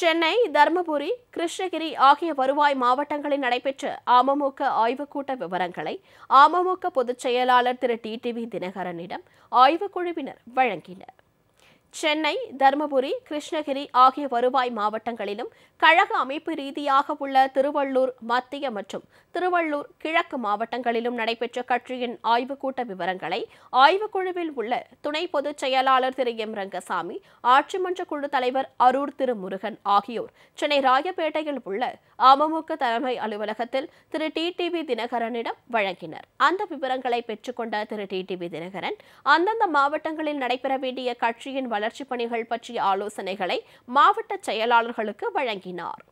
சென்னை தருமபுரி கிருஷ்ணகிரி ஆகிய வருவாய் மாவட்டங்களில் நடைபெற்ற அமமுக ஆய்வுக்கூட்ட விவரங்களை அமமுக பொதுச் செயலாளர் திரு டி டிவி தினகரனிடம் ஆய்வுக்குழுவினர் வழங்கினர் சென்னை தருமபுரி கிருஷ்ணகிரி ஆகிய வருவாய் மாவட்டங்களிலும் கழக அமைப்பு ரீதியாக உள்ள திருவள்ளூர் மத்திய மற்றும் திருவள்ளூர் கிழக்கு மாவட்டங்களிலும் நடைபெற்ற கட்சியின் ஆய்வுக்கூட்ட விவரங்களை ஆய்வுக்குழுவில் உள்ள துணை பொதுச் செயலாளர் திரு எம் ரங்கசாமி ஆட்சிமன்ற குழு தலைவர் அரூர் திரு முருகன் ஆகியோர் சென்னை ராயப்பேட்டையில் உள்ள அமமுக தலைமை அலுவலகத்தில் திரு டி டிவி தினகரனிடம் வழங்கினர் அந்த விவரங்களை பெற்றுக்கொண்ட திரு டி டிவி தினகரன் அந்தந்த மாவட்டங்களில் நடைபெற வேண்டிய கட்சியின் வளர்ச்சிப் பணிகள் பற்றிய ஆலோசனைகளை மாவட்ட செயலாளர்களுக்கு வழங்கினார்